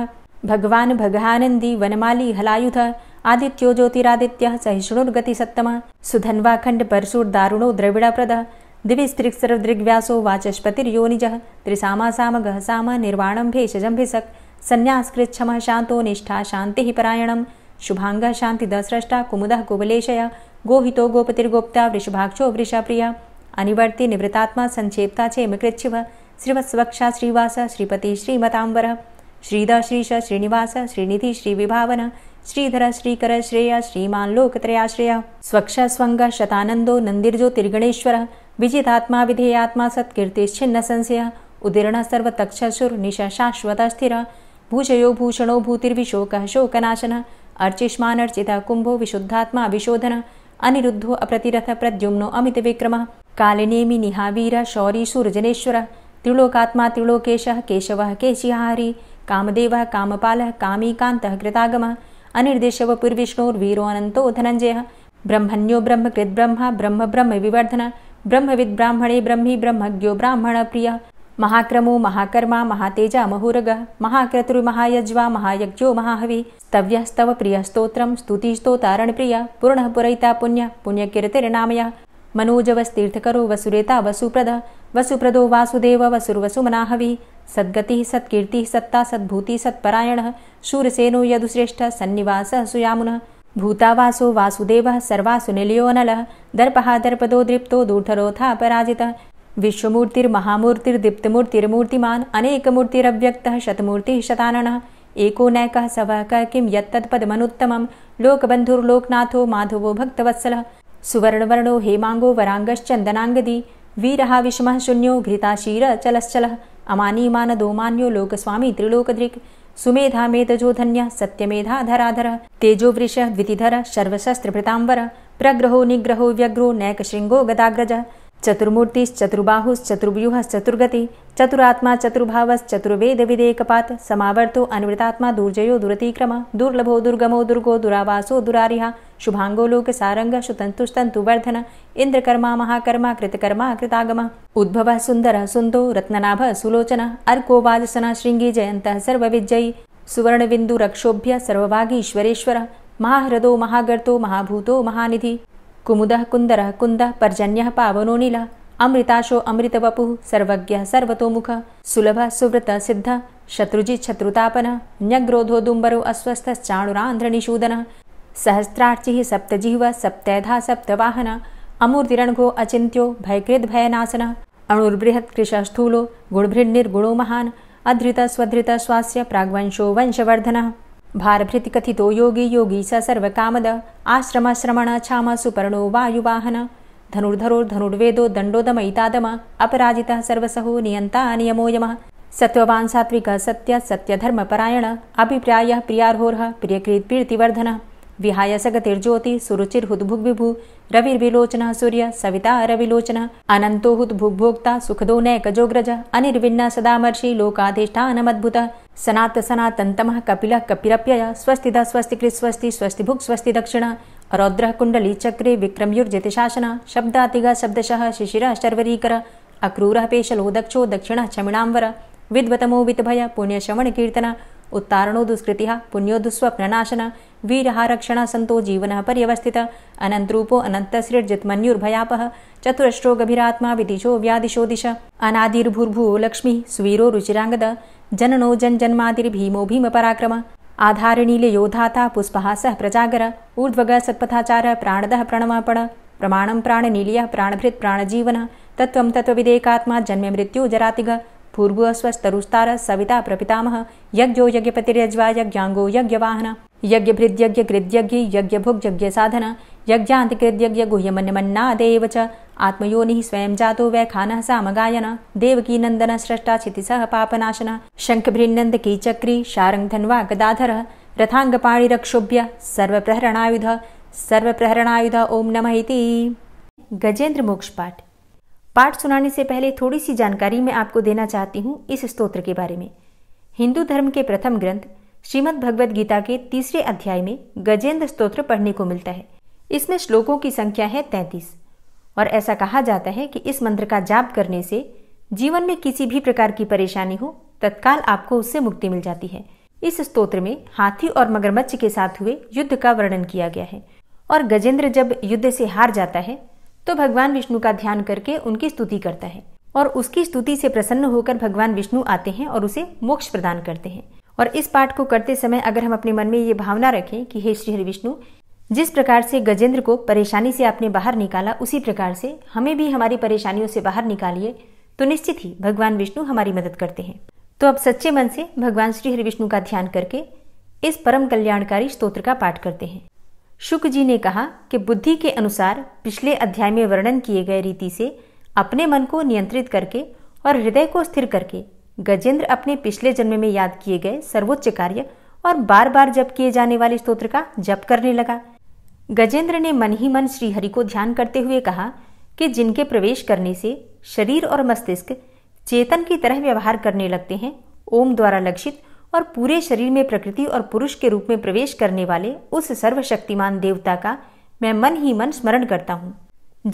भगवान् भगहानंदी वनमाली हलायुधः आदित्यो ज्योतिरादित्यः सहिष्णुर्गतिसत्तमः सुधन्वाखण्डपरशुर्दारुणो द्रविडप्रदः दिविस्त्रिक्सरदृग्व्यासो वाचस्पतिर्योनिज त्रिसामासामगः साम गह निर्वाणम भेषजं भिसक् सन्न्यासकृच्छमः शान्तो निष्ठा परायण शुभांग शांति दस्रष्टा कुमुद कुबलेशय गोहितो गोपतिर्गोप्ता वृषभाक्षो प्रिय अनिवर्ती निवृतात्मा सञ्चेप्ता चेमकृच्छिव श्रीवत्स्वक्षा श्रीवास श्रीपति श्रीमतांबर श्रीद श्रीश श्रीनिवास श्रीनिधि श्रीविभावन श्रीधर श्रीकर श्रेय श्रीमान लोकत्रयाश्रय स्वक्ष स्वंग शतानंदो नंदिर्जो तिर्गणेश्वर विजितात्मा विधेयात्मा सत्कीर्तिश्चिन्न संशय उदीर्ण सर्वतक्षसुर निश शाश्वत स्थिर भूषयो भूषणो भूतिर्विशोक शोकनाशन अर्चिष्मान अर्चिता कुंभो विशुद्धात्मा विशोधन अनिरुद्धो अप्रतिरथ प्रद्युम्नो अमित विक्रम कालनेमि निहावीर शौरी सूरजनेश्वर त्रिलोकात्मा त्रिलोकेश केशव केशिहारी कामदेव कामपाल कामी कांत कृतागम अनिर्देश्य व पूर्विष्णुर् वीरोऽनन्तो ब्रह्मण्यो ब्रह्म कृद्ब्रह्म ब्रह्म ब्रह्म विवर्धन ब्रह्मविद् ब्राह्मणे ब्रह्मी ब्रह्मज्ञो प्रिय महाक्रमो महाकर्मा महातेजा महुरगः महाक्रतुर्महायज्वा महायज्ञो महाहवि स्तव्यः स्तव प्रियः प्रिय स्तुतिस्तोतारणप्रियः पूर्णः पुरयिता पुण्यः पुण्यकीर्तिर्नामयः मनोजवस्तीर्थकरो वसुरेता वसुप्रदः वसुप्रदो वासुदेव वसुर्वसुमनाहविः सद्गति सत्कीर्ति सत्ता सद्भूति सत्परायण शूरसेनो यदुश्रेष्ठ सन्निवास सुयामुन भूतावासो वासुदेव सर्वासु निलियोनल दर्पा दर्पदो दृप्त दूठरोथा पराजितः विश्वमूर्तिर्महामूर्तिर्दीप्तमूर्तिर्मूर्तिमान् अनेकमूर्तिरव्यक्त शतमूर्तिः शताननः एको नैक सव वः कः किं यत्तत्पदमनुत्तमं लोकबन्धुर्लोकनाथो माधवो भक्तवत्सलः सुवर्णवर्णो हेमाङ्गो वराङ्गश्चन्दनाङ्गदी वीरः विषमः शून्यो घृताशीरचलश्चलः अमानी दोमान्यो लोकस्वामी त्रिलोकदृक् सुमेधा मेधजो धन्य सत्यमेधा धराधर तेजो वृष द्वितिधर शर्वशस्त्र प्रतांबर प्रग्रहो निग्रहो व्यग्रो नैक श्रृंगो गदाग्रज चतुर्मूर्तिश्च चतुर्व्यूहश्चतुर्गति चतुरात्मा चतुर्भावश्चतुर्वेद विदेकपात समावर्तो अनवृतात्मा दुर्जयो दुरतिक्रम दुर्लभो दुर्गमो दुर्गो दुरावासो दुरारिहा शुभांगो लोक लोकसारङ्गः शुतन्तुस्तन्तुवर्धन इंद्रकर्मा महाकर्मा कृतकर्मा कृतागम उद्भव सुंदर सुन्दो रत्ननाभ सुलोचन अर्को वाजसनः शृङ्गी जयन्तः सर्वविजयी सुवर्णबिन्दुरक्षोभ्य सर्वभागीश्वरेश्वरः महाहृदो महागर्तो महाभूतो महानिधि कुमुद कुंदर कुंद पर्जन्य पावनो नील अमृताशो वपु सर्वज्ञः सर्वतोमुखः सुलभ सुव्रत सिद्ध शत्रुजित् शत्रुतापनः न्यग्रोधो दुम्बरो अस्वस्थश्चाणुरान्ध्रनिषूदनः सहस्रार्चिः सप्तजिह्वः सप्तैधा सप्तवाहनः अमूर्तिरणघो अचिन्त्यो भयकृद्भयनाशनः कृश स्थूलो महान अधृत स्वधृत स्वास्य प्राग्वंशो वंशवर्धनः भारभृति भारभृतिकथितो योगी योगी स सर्व कामद आश्रम श्रमण क्षाम सुपर्णो वायुवाहन धनुर्धरोर्धनुर्वेदो दम अपराजिता सर्वसहो नियंता नियमो यमः सत्य सत्य धर्म परायण अभिप्रायः प्रियार्होरः प्रियकृत्प्रीतिवर्धनः विहायसगतिर्ज्योति सुरुचिर्हुद्भुग्विभु रविर्विलोचनः सूर्य सविता रविलोचनः अनन्तो हुद्भुग्भोक्ता सुखदो नैकजोग्रज अनिर्विण्णा सदामर्षि लोकाधिष्ठानमद्भुतः सनात सनातन्तमः कपिलः कपिरप्यय स्वस्तिदा स्वस्तिकृत् स्वस्ति स्वस्तिभुक् स्वस्ति स्वस्ति दक्षिण रौद्र कुंडली चक्रे विक्रमयुर्जतिशासनः शब्दातिगा शब्दशः शिशिरः शर्वरीकरः अक्रूर पेशलो दक्षो दक्षिणः क्षमिणाम्बर विद्वतमो वितभय पुण्यश्रवणकीर्तनः उत्तारणो दुष्कृतिः पुण्यो दुःस्वप्ननाशन वीरहारक्षणः सन्तो जीवन पर्यवस्थितः अनन्तरूपो अनन्तसृर्जितमन्युर्भयापः चतुरश्रो गभीरात्मा विदिशो व्यादिशो दिश अनादिर्भूर्भुवो लक्ष्मीः सुवीरो रुचिराङ्गद जननो जनजन्मादिर्भीमो भीमपराक्रम आधारनीलयोधाता पुष्पः पुष्पहास प्रजागर ऊर्ध्वग सत्पथाचार प्राणद प्रणमापण प्रमाण प्रमाणं प्राणनीलयः प्राणभृत् तत्व तत्त्वं जन्म मृत्यु मृत्युजरातिग पूर्वस्वस्तरुस्तार सविता प्रपितामह यज्ञो यज्ञपतिर्यज्वा यज्ञाङ्गो यज्ञवाहन यज्ञभृद्यज्ञकृद्यज्ञि यज्ञभुग् यज्ञसाधन यज्ञान्तिकृद्यज्ञ गुह्यमन्यमन्नादेव च आत्मयोनिः स्वयं जातो वैखानः सामगायन देवकीनन्दन स्रष्टा क्षितिसः पापनाशन शङ्खभृन्नन्दकी चक्री शारङ्गधन्वा गदाधरः रथाङ्गपाणिरक्षोभ्य सर्वप्रहरणायुध सर्वप्रहरणायुध ॐ नमः इति गजेन्द्र मोक्षपाठ पाठ सुनाने से पहले थोड़ी सी जानकारी मैं आपको देना चाहती हूँ इस स्तोत्र के बारे में हिंदू धर्म के प्रथम ग्रंथ श्रीमद भगवद गीता के तीसरे अध्याय में गजेंद्र स्तोत्र पढ़ने को मिलता है इसमें श्लोकों की संख्या है तैतीस और ऐसा कहा जाता है कि इस मंत्र का जाप करने से जीवन में किसी भी प्रकार की परेशानी हो तत्काल आपको उससे मुक्ति मिल जाती है इस स्तोत्र में हाथी और मगरमच्छ के साथ हुए युद्ध का वर्णन किया गया है और गजेंद्र जब युद्ध से हार जाता है तो भगवान विष्णु का ध्यान करके उनकी स्तुति करता है और उसकी स्तुति से प्रसन्न होकर भगवान विष्णु आते हैं और उसे मोक्ष प्रदान करते हैं और इस पाठ को करते समय अगर हम अपने मन में ये भावना रखें कि हे श्री हरि विष्णु जिस प्रकार से गजेंद्र को परेशानी से आपने बाहर निकाला उसी प्रकार से हमें भी हमारी परेशानियों से बाहर निकालिए तो निश्चित ही भगवान विष्णु हमारी मदद करते हैं तो अब सच्चे मन से भगवान श्री हरि विष्णु का ध्यान करके इस परम कल्याणकारी स्तोत्र का पाठ करते हैं शुक जी ने कहा कि बुद्धि के अनुसार पिछले अध्याय में वर्णन किए गए रीति से अपने मन को नियंत्रित करके और हृदय को स्थिर करके गजेंद्र अपने पिछले जन्म में याद किए गए सर्वोच्च कार्य और बार बार जप किए जाने वाले स्तोत्र का जप करने लगा गजेंद्र ने मन ही मन श्रीहरि को ध्यान करते हुए कहा कि जिनके प्रवेश करने से शरीर और मस्तिष्क चेतन की तरह व्यवहार करने लगते हैं ओम द्वारा लक्षित और पूरे शरीर में प्रकृति और पुरुष के रूप में प्रवेश करने वाले उस सर्वशक्तिमान देवता का मैं मन ही मन स्मरण करता हूँ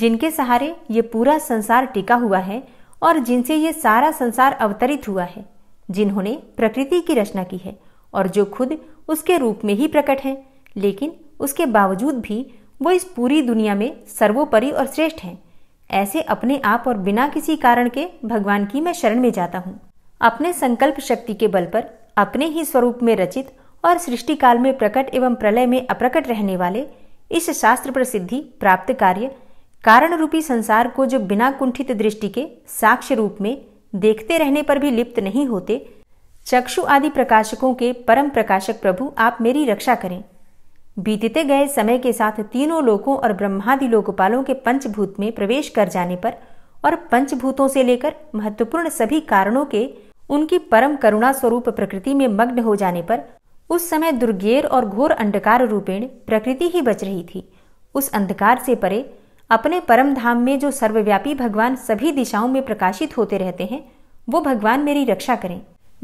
जिनके सहारे ये पूरा संसार टिका हुआ है और जिनसे ये सारा संसार अवतरित हुआ है जिन्होंने प्रकृति की रचना की है और जो खुद उसके रूप में ही प्रकट है लेकिन उसके बावजूद भी वो इस पूरी दुनिया में सर्वोपरि और श्रेष्ठ हैं ऐसे अपने आप और बिना किसी कारण के भगवान की मैं शरण में जाता हूँ अपने संकल्प शक्ति के बल पर अपने ही स्वरूप में रचित और सृष्टि काल में प्रकट एवं प्रलय में अप्रकट रहने वाले इस शास्त्र प्रसिद्धि प्राप्त कार्य कारण रूपी संसार को जो बिना कुंठित दृष्टि के साक्ष्य रूप में देखते रहने पर भी लिप्त नहीं होते चक्षु आदि प्रकाशकों के परम प्रकाशक प्रभु आप मेरी रक्षा करें बीतते गए समय के साथ तीनों लोकों और ब्रह्मादि लोकपालों के पंचभूत में प्रवेश कर जाने पर और पंचभूतों से लेकर महत्वपूर्ण सभी कारणों के उनकी परम करुणा स्वरूप प्रकृति में मग्न हो जाने पर उस समय दुर्गेर और घोर अंधकार रूपेण प्रकृति ही बच रही थी उस अंधकार से परे अपने परम धाम में जो सर्वव्यापी भगवान सभी दिशाओं में प्रकाशित होते रहते हैं वो भगवान मेरी रक्षा करें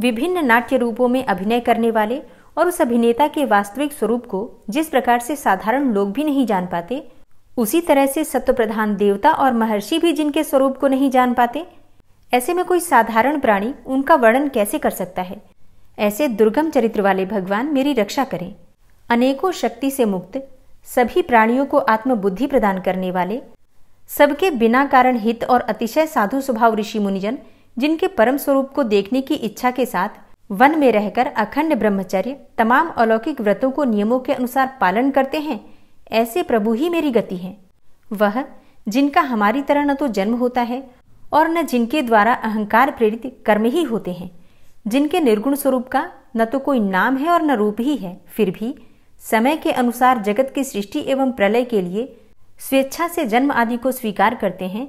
विभिन्न नाट्य रूपों में अभिनय करने वाले और उस अभिनेता के वास्तविक स्वरूप को जिस प्रकार से साधारण लोग भी नहीं जान पाते उसी तरह से सत्य प्रधान देवता और महर्षि भी जिनके स्वरूप को नहीं जान पाते ऐसे में कोई साधारण प्राणी उनका वर्णन कैसे कर सकता है ऐसे दुर्गम चरित्र वाले भगवान मेरी रक्षा करें अनेकों शक्ति से मुक्त सभी प्राणियों को आत्मबुद्धि प्रदान करने वाले सबके बिना कारण हित और अतिशय साधु स्वभाव ऋषि मुनिजन जिनके परम स्वरूप को देखने की इच्छा के साथ वन में रहकर अखंड ब्रह्मचर्य तमाम अलौकिक व्रतों को नियमों के अनुसार पालन करते हैं ऐसे प्रभु ही मेरी गति हैं वह जिनका हमारी तरह न तो जन्म होता है और न जिनके द्वारा अहंकार प्रेरित कर्म ही होते हैं जिनके निर्गुण स्वरूप का न तो कोई नाम है और न रूप ही है फिर भी समय के अनुसार जगत की सृष्टि एवं प्रलय के लिए स्वेच्छा से जन्म आदि को स्वीकार करते हैं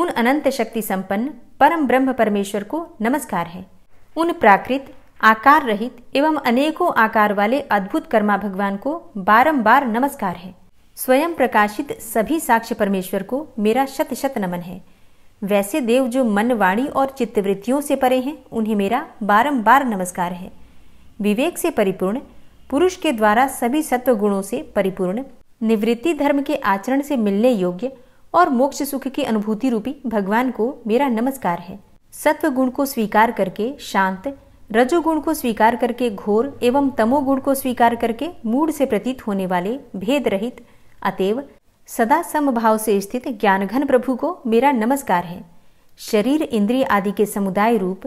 उन अनंत शक्ति संपन्न परम ब्रह्म परमेश्वर को नमस्कार है उन प्राकृत आकार रहित एवं अनेकों आकार वाले अद्भुत कर्मा भगवान को बारंबार नमस्कार है स्वयं प्रकाशित सभी साक्ष्य परमेश्वर को मेरा शत शत नमन है वैसे देव जो मन वाणी और चित्तवृत्तियों से परे हैं उन्हें मेरा बारंबार नमस्कार है विवेक से परिपूर्ण पुरुष के द्वारा सभी सत्व गुणों से परिपूर्ण निवृत्ति धर्म के आचरण से मिलने योग्य और मोक्ष सुख की अनुभूति रूपी भगवान को मेरा नमस्कार है सत्व गुण को स्वीकार करके शांत रजोगुण को स्वीकार करके घोर एवं तमोगुण को स्वीकार करके मूड से प्रतीत होने वाले भेद रहित अतएव सदा समभाव से स्थित ज्ञानघन प्रभु को मेरा नमस्कार है शरीर इंद्रिय आदि के समुदाय रूप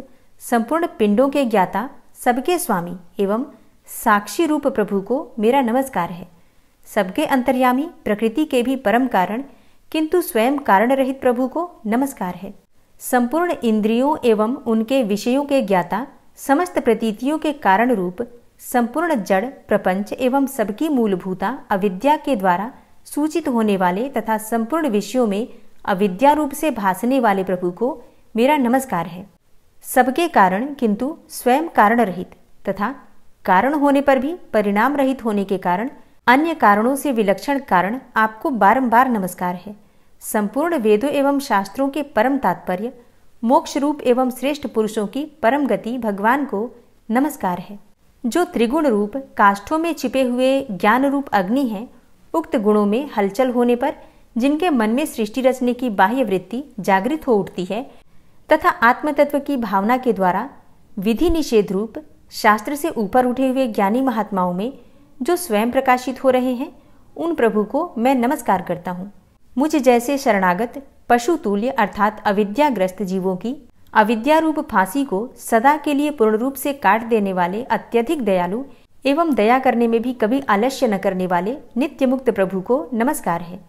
संपूर्ण पिंडों के ज्ञाता सबके स्वामी एवं साक्षी रूप प्रभु को मेरा नमस्कार है सबके अंतर्यामी प्रकृति के भी परम कारण किंतु स्वयं कारण रहित प्रभु को नमस्कार है संपूर्ण इंद्रियों एवं उनके विषयों के ज्ञाता समस्त प्रतीतियों के कारण रूप संपूर्ण जड़ प्रपंच एवं सबकी मूलभूता अविद्या के द्वारा सूचित होने वाले तथा संपूर्ण विषयों में अविद्या रूप से भासने वाले प्रभु को मेरा नमस्कार है सबके कारण किंतु स्वयं कारण रहित तथा कारण होने पर भी परिणाम रहित होने के कारण अन्य कारणों से विलक्षण कारण आपको बारंबार नमस्कार है संपूर्ण वेदों एवं शास्त्रों के परम तात्पर्य मोक्ष रूप एवं श्रेष्ठ पुरुषों की परम गति भगवान को नमस्कार है जो त्रिगुण रूप काष्ठों में छिपे हुए ज्ञान रूप अग्नि है उक्त गुणों में हलचल होने पर जिनके मन में सृष्टि रचने की बाह्य वृत्ति जागृत हो उठती है तथा आत्म तत्व की भावना के द्वारा विधि निषेध रूप शास्त्र से ऊपर उठे हुए ज्ञानी महात्माओं में जो स्वयं प्रकाशित हो रहे हैं उन प्रभु को मैं नमस्कार करता हूँ मुझ जैसे शरणागत पशु तुल्य अर्थात अविद्याग्रस्त जीवों की अविद्या रूप फांसी को सदा के लिए पूर्ण रूप से काट देने वाले अत्यधिक दयालु एवं दया करने में भी कभी आलस्य न करने वाले नित्य मुक्त प्रभु को नमस्कार है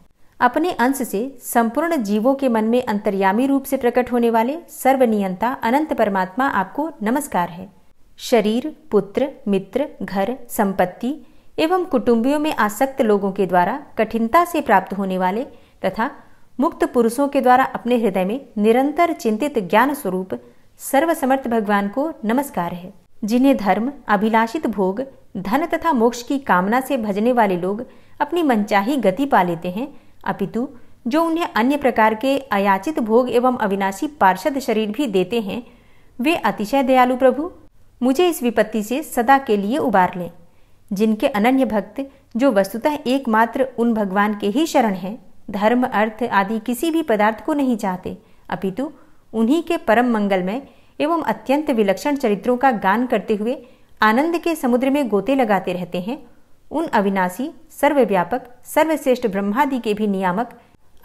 अपने अंश से संपूर्ण जीवों के मन में अंतर्यामी रूप से प्रकट होने वाले सर्वनियंता अनंत परमात्मा आपको नमस्कार है शरीर पुत्र मित्र घर संपत्ति एवं कुटुंबियों में आसक्त लोगों के द्वारा कठिनता से प्राप्त होने वाले तथा मुक्त पुरुषों के द्वारा अपने हृदय में निरंतर चिंतित ज्ञान स्वरूप सर्वसमर्थ भगवान को नमस्कार है जिन्हें धर्म अभिलाषित भोग धन तथा मोक्ष की कामना से भजने वाले लोग अपनी मनचाही गति पा लेते हैं अपितु जो उन्हें अन्य प्रकार के अयाचित भोग एवं अविनाशी पार्षद शरीर भी देते हैं वे अतिशय दयालु प्रभु मुझे इस विपत्ति से सदा के लिए उबार लें जिनके अनन्य भक्त जो वस्तुतः एकमात्र उन भगवान के ही शरण हैं धर्म अर्थ आदि किसी भी पदार्थ को नहीं चाहते अपितु उन्हीं के परम मंगलमय एवं अत्यंत विलक्षण चरित्रों का गान करते हुए आनंद के समुद्र में गोते लगाते रहते हैं उन अविनाशी सर्वव्यापक सर्वश्रेष्ठ ब्रह्मादि के भी नियामक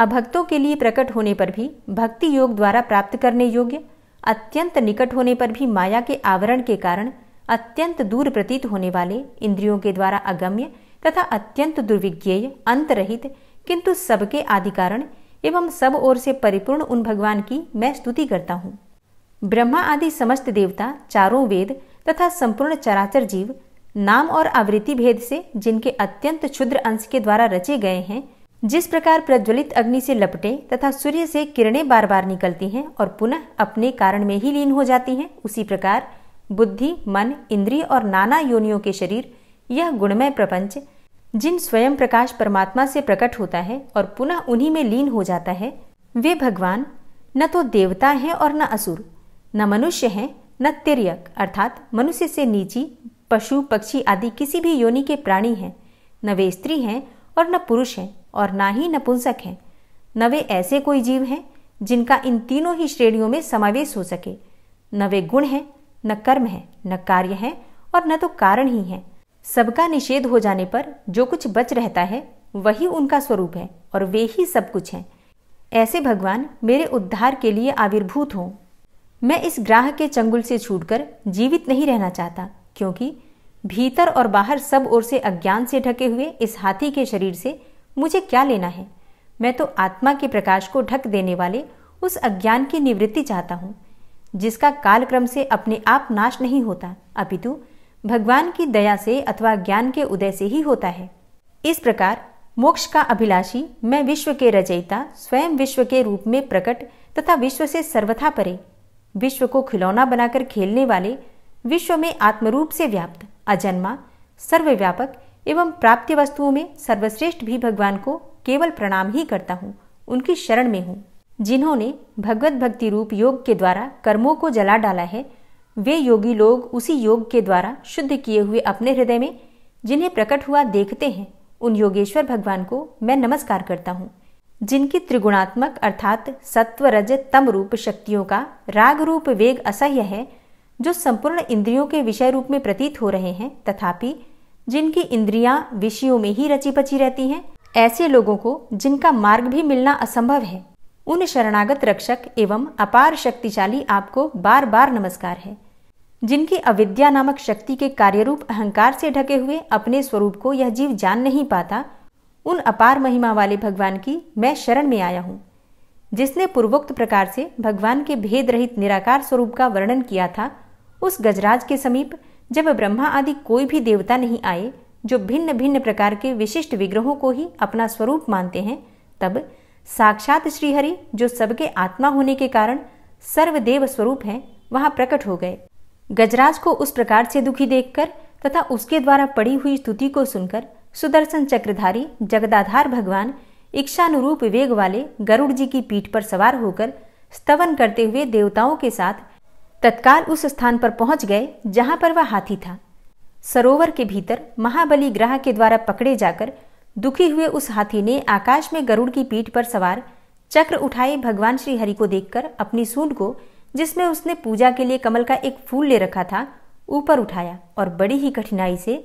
अभक्तों के लिए प्रकट होने पर भी भक्ति योग द्वारा प्राप्त करने योग्य अत्यंत निकट होने पर भी माया के आवरण के कारण अत्यंत दूर प्रतीत होने वाले इंद्रियों के द्वारा अगम्य तथा अत्यंत दुर्विज्ञेय अंतरहित किंतु सबके आदि कारण एवं सब ओर से परिपूर्ण उन भगवान की मैं स्तुति करता हूँ ब्रह्मा आदि समस्त देवता चारों वेद तथा संपूर्ण चराचर जीव नाम और आवृत्ति भेद से जिनके अत्यंत क्षुद्र अंश के द्वारा रचे गए हैं जिस प्रकार प्रज्वलित अग्नि से लपटे तथा सूर्य से किरणें बार बार निकलती हैं और पुनः अपने कारण में ही लीन हो जाती हैं उसी प्रकार बुद्धि मन इंद्रिय और नाना योनियों के शरीर यह गुणमय प्रपंच जिन स्वयं प्रकाश परमात्मा से प्रकट होता है और पुनः उन्हीं में लीन हो जाता है वे भगवान न तो देवता हैं और न असुर न मनुष्य हैं न तिरक अर्थात मनुष्य से नीची पशु पक्षी आदि किसी भी योनि के प्राणी हैं न वे स्त्री हैं और न पुरुष हैं और ना ही नपुंसक हैं न वे ऐसे कोई जीव हैं जिनका इन तीनों ही श्रेणियों में समावेश हो सके न वे गुण हैं न कर्म है न कार्य है और न तो कारण ही है सबका निषेध हो जाने पर जो कुछ बच रहता है वही उनका स्वरूप है और वे ही सब कुछ हैं ऐसे भगवान मेरे उद्धार के लिए आविर्भूत हों मैं इस ग्राह के चंगुल से छूटकर जीवित नहीं रहना चाहता क्योंकि भीतर और बाहर सब ओर से अज्ञान से ढके हुए इस हाथी के शरीर से मुझे क्या लेना है मैं तो आत्मा के प्रकाश को ढक देने वाले उस अज्ञान की निवृत्ति चाहता हूँ जिसका कालक्रम से अपने आप नाश नहीं होता अपितु भगवान की दया से अथवा ज्ञान के उदय से ही होता है इस प्रकार मोक्ष का अभिलाषी मैं विश्व के रचयिता स्वयं विश्व के रूप में प्रकट तथा विश्व से सर्वथा परे विश्व को खिलौना बनाकर खेलने वाले विश्व में आत्मरूप से व्याप्त अजन्मा सर्वव्यापक एवं प्राप्ति वस्तुओं में सर्वश्रेष्ठ भी भगवान को केवल प्रणाम ही करता हूँ उनकी शरण में हूँ जिन्होंने भगवत भक्ति रूप योग के द्वारा कर्मों को जला डाला है वे योगी लोग उसी योग के द्वारा शुद्ध किए हुए अपने हृदय में जिन्हें प्रकट हुआ देखते हैं उन योगेश्वर भगवान को मैं नमस्कार करता हूँ जिनकी त्रिगुणात्मक अर्थात सत्व रज तम रूप शक्तियों का राग रूप वेग असह्य है जो संपूर्ण इंद्रियों के विषय रूप में प्रतीत हो रहे हैं तथापि जिनकी इंद्रियां विषयों में ही रची पची रहती हैं ऐसे लोगों को जिनका मार्ग भी मिलना असंभव है उन शरणागत रक्षक एवं अपार शक्तिशाली आपको बार बार नमस्कार है जिनकी अविद्या नामक शक्ति के कार्यरूप अहंकार से ढके हुए अपने स्वरूप को यह जीव जान नहीं पाता उन अपार महिमा वाले भगवान की मैं शरण में आया हूँ जिसने पूर्वोक्त प्रकार से भगवान के भेद रहित निराकार स्वरूप का वर्णन किया था उस गजराज के समीप जब ब्रह्मा आदि कोई भी देवता नहीं आए जो भिन्न भिन्न प्रकार के विशिष्ट विग्रहों को ही अपना स्वरूप मानते हैं तब साक्षात श्रीहरि जो सबके आत्मा होने के कारण सर्वदेव स्वरूप हैं वहां प्रकट हो गए गजराज को उस प्रकार से दुखी देखकर तथा उसके द्वारा पड़ी हुई स्तुति को सुनकर सुदर्शन चक्रधारी जगदाधार भगवान इच्छानुरूप वेग वाले गरुड़ जी की पीठ पर सवार होकर स्तवन करते हुए देवताओं के साथ तत्काल उस स्थान पर पहुंच गए जहां पर वह हाथी था सरोवर के भीतर महाबली ग्रह के द्वारा पकड़े जाकर दुखी हुए उस हाथी ने आकाश में गरुड़ की पीठ पर सवार चक्र उठाए भगवान श्री हरि को देखकर अपनी सूंड को जिसमें उसने पूजा के लिए कमल का एक फूल ले रखा था ऊपर उठाया और बड़ी ही कठिनाई से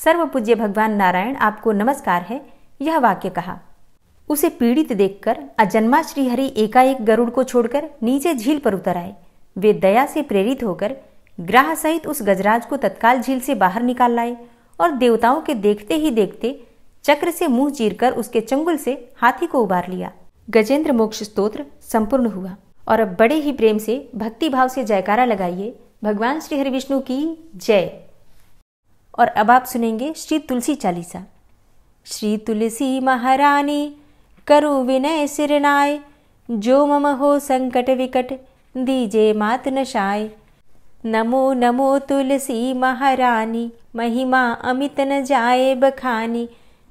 सर्व पूज्य भगवान नारायण आपको नमस्कार है यह वाक्य कहा उसे पीड़ित देखकर अजन्मा श्रीहरि एकाएक गरुड़ को छोड़कर नीचे झील पर उतर आए वे दया से प्रेरित होकर ग्राह सहित उस गजराज को तत्काल झील से बाहर निकाल लाए और देवताओं के देखते ही देखते चक्र से मुंह चीरकर उसके चंगुल से हाथी को उबार लिया गजेंद्र मोक्ष स्तोत्र संपूर्ण हुआ और अब बड़े ही प्रेम से भक्ति भाव से जयकारा लगाइए भगवान श्री हरि विष्णु की जय और अब आप सुनेंगे श्री तुलसी चालीसा श्री तुलसी महारानी करु विनय सिरनाय जो मम हो संकट विकट दीजे मात नशाय नमो नमो तुलसी महारानी महिमा अमित न जाए बखानी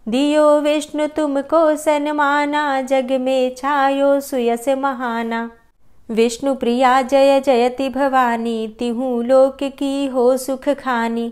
दियो विष्णु तुमको सन्माना जग में छायो सुयस महाना विष्णु प्रिया जय जयति भवानी तिहू लोक की हो सुख खानी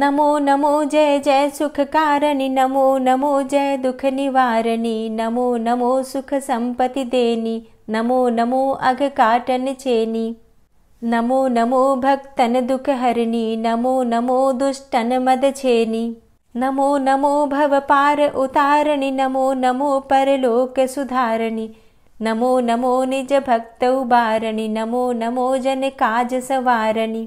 नमो नमो जय जय कारणि नमो नमो जय निवारणि नमो नमो सुख सम्पति देनि नमो नमो चेनि नमो नमो दुख दुःखहरणि नमो नमो मद छेनि नमो नमो भव पार उतारणि नमो नमो परलोक सुधारणि नमो नमो निज भक्त उभारणि नमो नमो जन काज सवारणि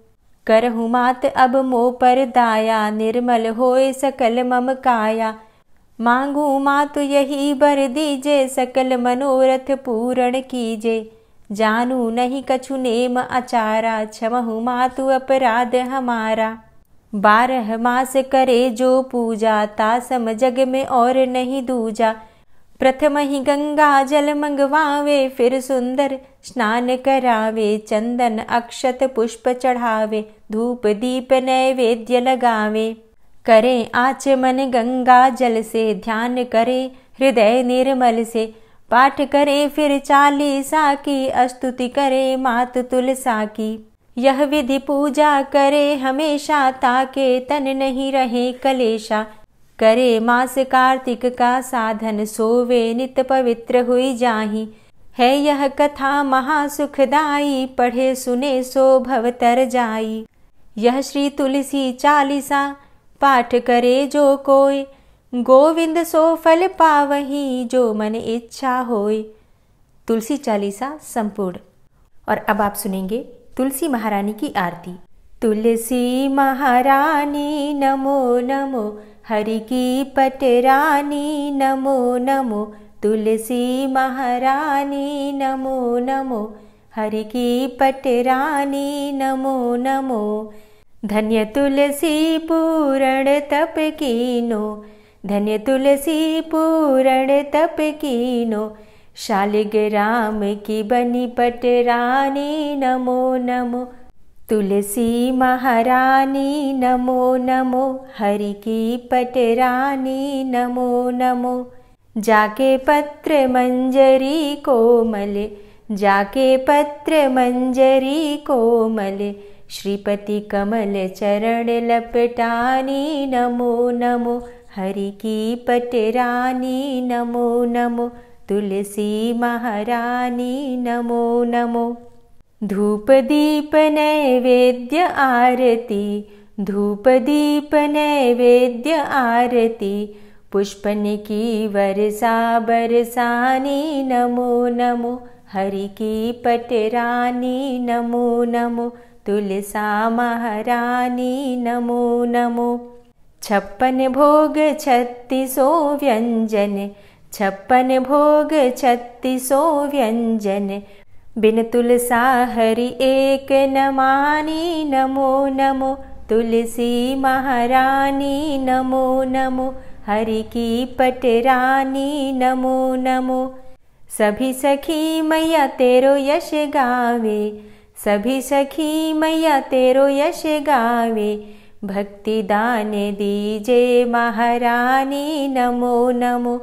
करहु मात अब मो पर दाया निर्मल होए सकल मम काया मांगू मात यही बर दीजे सकल मनोरथ पूर्ण कीजे जानू नहीं कछु नेम अचारा क्षमहु मातु अपराध हमारा बारह मास करे जो पूजा तासम जग में और नहीं दूजा प्रथम ही गंगा जल मंगवावे फिर सुंदर स्नान करावे चंदन अक्षत पुष्प चढ़ावे धूप दीप नैवेद्य लगावे करे आचमन गंगा जल से ध्यान करे हृदय निर्मल से पाठ करे फिर चालीसा की स्तुति करे मात तुलसा की यह विधि पूजा करे हमेशा ताके तन नहीं रहे कलेशा करे मास कार्तिक का साधन सोवे नित पवित्र हुई जाही है यह कथा महासुखदाई पढ़े सुने सो तर जाई यह श्री तुलसी चालीसा पाठ करे जो कोई गोविंद सो फल पावही जो मन इच्छा होय तुलसी चालीसा संपूर्ण और अब आप सुनेंगे तुलसी महारानी की आरती तुलसी महारानी नमो नमो हरि की पटरानी नमो नमो तुलसी महारानी नमो नमो हरि की रानी नमो नमो धन्य तप कीनो तपकीनो तुलसी पूरण तप कीनो शालिग राम की बनी पट रानी नमो नमो तुलसी महारानी नमो नमो हरि की रानी नमो नमो जाके पत्र पत्रमजरी कोमले जाके कोमले श्रीपति कमले चरण लपटानी नमो नमो हरि की पटरानी नमो नमो तुलसी महारानी नमो नमो धूप दीप नैवेद्य आरती धूप दीप नैवेद्य आरती पुष्पनिकी नी वरसा बरसानी नमो नमो हरि की पटरानी नमो नमो तुलसा महारानी नमो नमो छप्पन भोग छत्तीसो व्यञ्जन छप्पन भोग छत्तीसो व्यञ्जन बिन तुलसा हरि एक नमानी नमो नमो तुलसी महारानी नमो नमो हरि की रानी नमो नमो सभी सखी मैया तेरो यश गावे सभी सखी मैया तेरो यश गावे भक्ति दीजे महारानी नमो नमो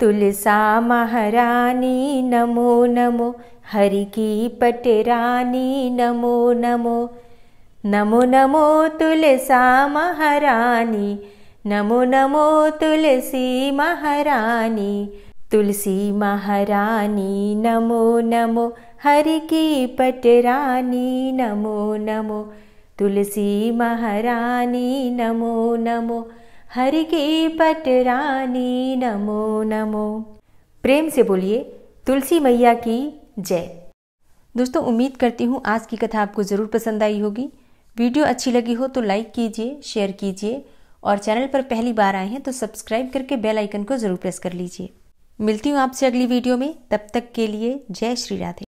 तुलसा महारानी नमो नमो हरि की रानी नमो नमो नमो नमो तुलसा महारानी नमो नमो तुलसी महारानी तुलसी महारानी नमो नमो हरि की पटरानी नमो नमो तुलसी महारानी नमो नमो हर की पटरानी नमो नमो प्रेम से बोलिए तुलसी मैया की जय दोस्तों उम्मीद करती हूँ आज की कथा आपको ज़रूर पसंद आई होगी वीडियो अच्छी लगी हो तो लाइक कीजिए शेयर कीजिए और चैनल पर पहली बार आए हैं तो सब्सक्राइब करके बेल आइकन को ज़रूर प्रेस कर लीजिए मिलती हूँ आपसे अगली वीडियो में तब तक के लिए जय श्री राधे